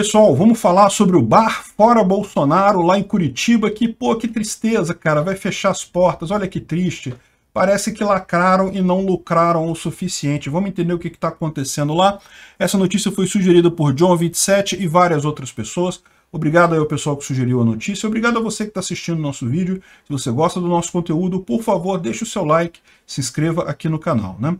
Pessoal, vamos falar sobre o bar Fora Bolsonaro lá em Curitiba, que, pô, que tristeza, cara, vai fechar as portas, olha que triste. Parece que lacraram e não lucraram o suficiente. Vamos entender o que está acontecendo lá. Essa notícia foi sugerida por John 27 e várias outras pessoas. Obrigado aí ao pessoal que sugeriu a notícia. Obrigado a você que está assistindo o nosso vídeo. Se você gosta do nosso conteúdo, por favor, deixe o seu like, se inscreva aqui no canal, né?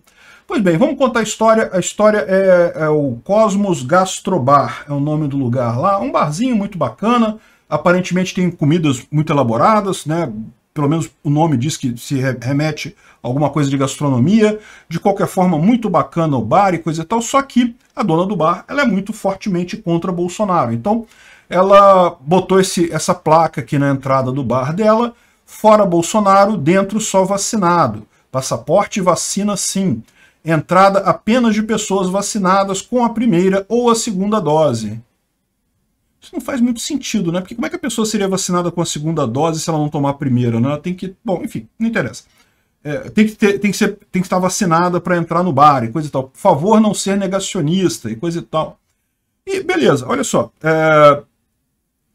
Pois bem, vamos contar a história. A história é, é o Cosmos Gastrobar, é o nome do lugar lá. Um barzinho muito bacana. Aparentemente tem comidas muito elaboradas, né? pelo menos o nome diz que se remete a alguma coisa de gastronomia, de qualquer forma muito bacana o bar e coisa e tal, só que a dona do bar ela é muito fortemente contra Bolsonaro. Então ela botou esse, essa placa aqui na entrada do bar dela, fora Bolsonaro, dentro só vacinado. Passaporte vacina sim. Entrada apenas de pessoas vacinadas com a primeira ou a segunda dose. Isso não faz muito sentido, né? Porque como é que a pessoa seria vacinada com a segunda dose se ela não tomar a primeira, né? Ela tem que... Bom, enfim, não interessa. É, tem, que ter, tem, que ser, tem que estar vacinada para entrar no bar e coisa e tal. Por favor, não ser negacionista e coisa e tal. E beleza, olha só. É,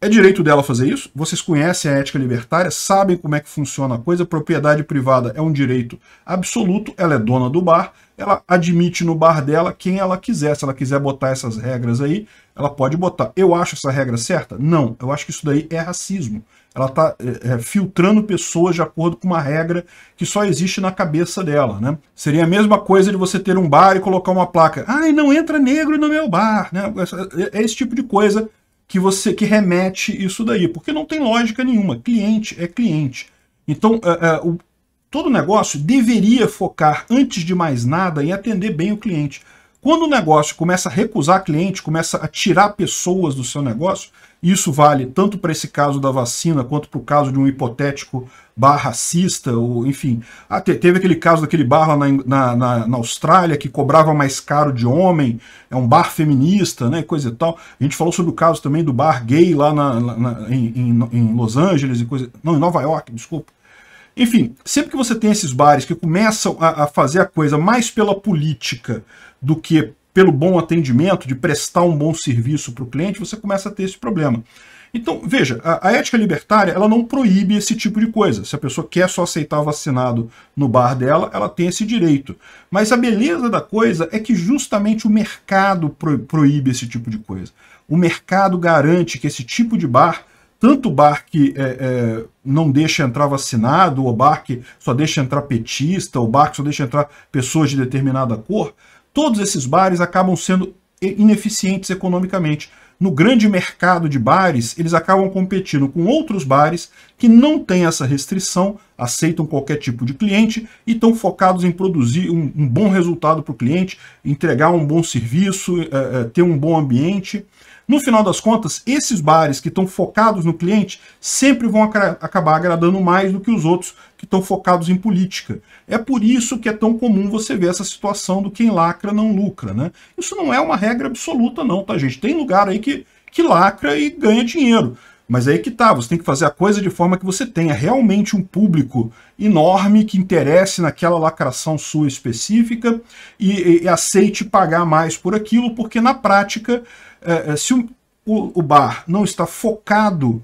é direito dela fazer isso? Vocês conhecem a ética libertária, sabem como é que funciona a coisa. Propriedade privada é um direito absoluto, ela é dona do bar, ela admite no bar dela quem ela quiser. Se ela quiser botar essas regras aí, ela pode botar. Eu acho essa regra certa? Não, eu acho que isso daí é racismo. Ela está é, é, filtrando pessoas de acordo com uma regra que só existe na cabeça dela. Né? Seria a mesma coisa de você ter um bar e colocar uma placa. Ai, não entra negro no meu bar. Né? É, é, é esse tipo de coisa que você que remete isso daí, porque não tem lógica nenhuma. Cliente é cliente. Então, é, é, o, todo negócio deveria focar, antes de mais nada, em atender bem o cliente. Quando o negócio começa a recusar cliente, começa a tirar pessoas do seu negócio, isso vale tanto para esse caso da vacina quanto para o caso de um hipotético bar racista, ou enfim. Até ah, teve aquele caso daquele bar lá na, na, na, na Austrália que cobrava mais caro de homem, é um bar feminista, né? Coisa e tal. A gente falou sobre o caso também do bar gay lá na, em, em, em Los Angeles e coisa. Não, em Nova York, desculpa. Enfim, sempre que você tem esses bares que começam a, a fazer a coisa mais pela política do que pelo bom atendimento, de prestar um bom serviço para o cliente, você começa a ter esse problema. Então, veja, a, a, ética libertária ela não proíbe esse tipo de coisa. Se a pessoa quer só aceitar vacinado no bar dela, ela tem esse direito. Mas a beleza da coisa é que justamente o mercado pro, proíbe esse tipo de coisa. O mercado garante que esse tipo de bar tanto bar que é, é, não deixa entrar vacinado, ou bar que só deixa entrar petista, ou bar que só deixa entrar pessoas de determinada cor, todos esses bares acabam sendo ineficientes economicamente. No grande mercado de bares, eles acabam competindo com outros bares que não têm essa restrição, aceitam qualquer tipo de cliente e estão focados em produzir um, um bom resultado para o cliente, entregar um bom serviço, é, é ter um bom ambiente. No final das contas, esses bares que estão focados no cliente sempre vão ac acabar agradando mais do que os outros que estão focados em política. É por isso que é tão comum você ver essa situação do quem lacra não lucra, né? Isso não é uma regra absoluta não, tá gente? Tem lugar aí que, que lacra e ganha dinheiro. Mas aí que tá, você tem que fazer a coisa de forma que você tenha realmente um público enorme que interesse naquela lacração sua específica e, e aceite pagar mais por aquilo, porque na prática é, é, se o, o bar não está focado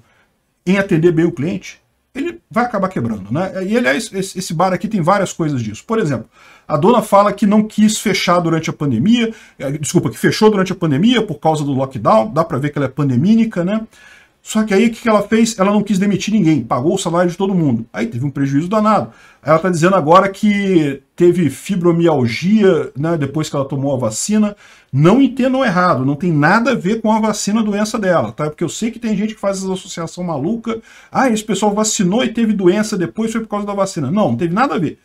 em atender bem o cliente, ele vai acabar quebrando, né? E aliás, esse bar aqui tem várias coisas disso. Por exemplo, a dona fala que não quis fechar durante a pandemia, é, desculpa, que fechou durante a pandemia por causa do lockdown, dá para ver que ela é pandemínica, né? Só que aí o que ela fez? Ela não quis demitir ninguém, pagou o salário de todo mundo. Aí teve um prejuízo danado. Ela está dizendo agora que teve fibromialgia né, depois que ela tomou a vacina. Não entendam errado, não tem nada a ver com a vacina a doença dela, tá? Porque eu sei que tem gente que faz essa associação maluca. Ah, esse pessoal vacinou e teve doença depois, foi por causa da vacina. Não, não teve nada a ver.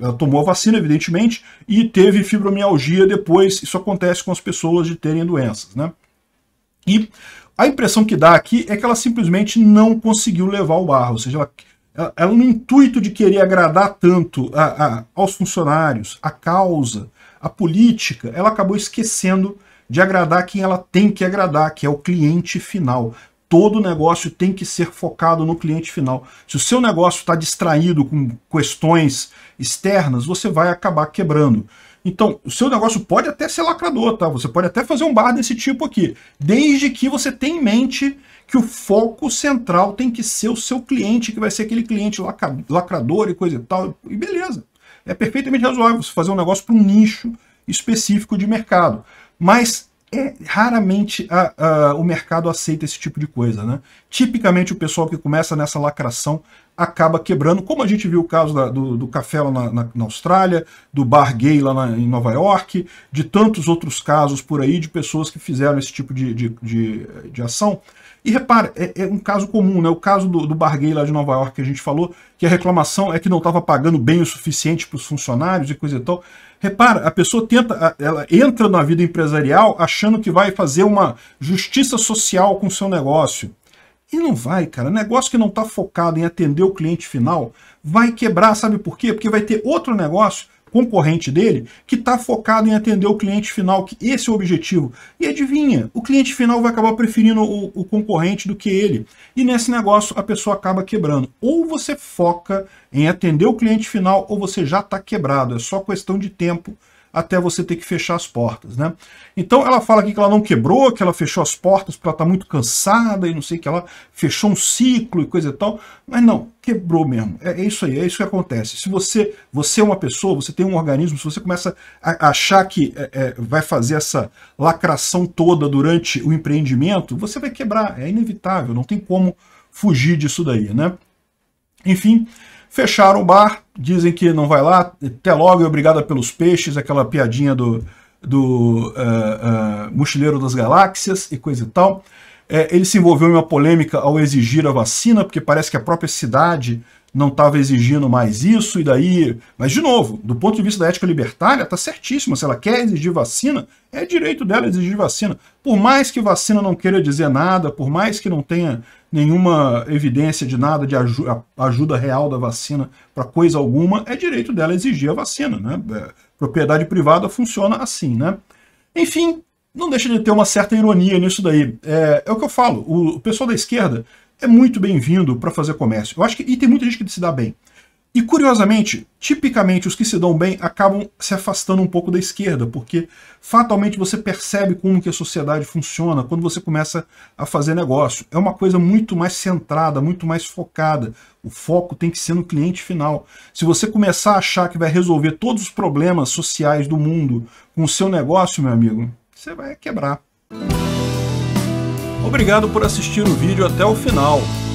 Ela tomou a vacina, evidentemente, e teve fibromialgia depois. Isso acontece com as pessoas de terem doenças, né? E a impressão que dá aqui é que ela simplesmente não conseguiu levar o barro, ou seja, ela, ela, no intuito de querer agradar tanto a, a, aos funcionários, a causa, a política, ela acabou esquecendo de agradar quem ela tem que agradar, que é o cliente final. Todo negócio tem que ser focado no cliente final. Se o seu negócio está distraído com questões externas, você vai acabar quebrando. Então, o seu negócio pode até ser lacrador, tá? Você pode até fazer um bar desse tipo aqui, desde que você tenha em mente que o foco central tem que ser o seu cliente, que vai ser aquele cliente lacrador e coisa e tal, e beleza. É perfeitamente razoável você fazer um negócio para um nicho específico de mercado. Mas é raramente a, a, o mercado aceita esse tipo de coisa, né? Tipicamente o pessoal que começa nessa lacração acaba quebrando, como a gente viu o caso da, do, do, café lá na, na, na, Austrália, do bar gay lá na, em Nova York, de tantos outros casos por aí de pessoas que fizeram esse tipo de, de, de, de ação. E repare, é, é, um caso comum, né? O caso do, do bar gay lá de Nova York que a gente falou, que a reclamação é que não estava pagando bem o suficiente para os funcionários e coisa e tal. Repara, a pessoa tenta, ela entra na vida empresarial achando que vai fazer uma justiça social com o seu negócio. E não vai, cara. Negócio que não está focado em atender o cliente final vai quebrar, sabe por quê? Porque vai ter outro negócio concorrente dele que está focado em atender o cliente final, que esse é o objetivo. E adivinha, o cliente final vai acabar preferindo o, o concorrente do que ele. E nesse negócio a pessoa acaba quebrando. Ou você foca em atender o cliente final ou você já está quebrado. É só questão de tempo até você ter que fechar as portas, né? Então ela fala aqui que ela não quebrou, que ela fechou as portas porque ela está muito cansada e não sei que ela fechou um ciclo e coisa e tal, mas não, quebrou mesmo. É, é, isso aí, é isso que acontece. Se você, você é uma pessoa, você tem um organismo, se você começa a, a achar que é, é, vai fazer essa lacração toda durante o empreendimento, você vai quebrar, é inevitável, não tem como fugir disso daí, né? Enfim, Fecharam o bar, dizem que não vai lá, até logo e obrigada pelos peixes, aquela piadinha do, do uh, uh, Mochileiro das Galáxias e coisa e tal. É, ele se envolveu em uma polêmica ao exigir a vacina, porque parece que a própria cidade não estava exigindo mais isso, e daí... Mas, de novo, do ponto de vista da ética libertária, está certíssima. Se ela quer exigir vacina, é direito dela exigir vacina. Por mais que vacina não queira dizer nada, por mais que não tenha nenhuma evidência de nada de ajuda real da vacina para coisa alguma, é direito dela exigir a vacina. Né? É, propriedade privada funciona assim. Né? Enfim, não deixa de ter uma certa ironia nisso daí. É, é o que eu falo, o, o pessoal da esquerda é muito bem-vindo para fazer comércio. Eu acho que e tem muita gente que se dá bem. E curiosamente, tipicamente os que se dão bem acabam se afastando um pouco da esquerda, porque fatalmente você percebe como que a sociedade funciona quando você começa a fazer negócio. É uma coisa muito mais centrada, muito mais focada. O foco tem que ser no cliente final. Se você começar a achar que vai resolver todos os problemas sociais do mundo com o seu negócio, meu amigo, você vai quebrar. Obrigado por assistir o vídeo até o final.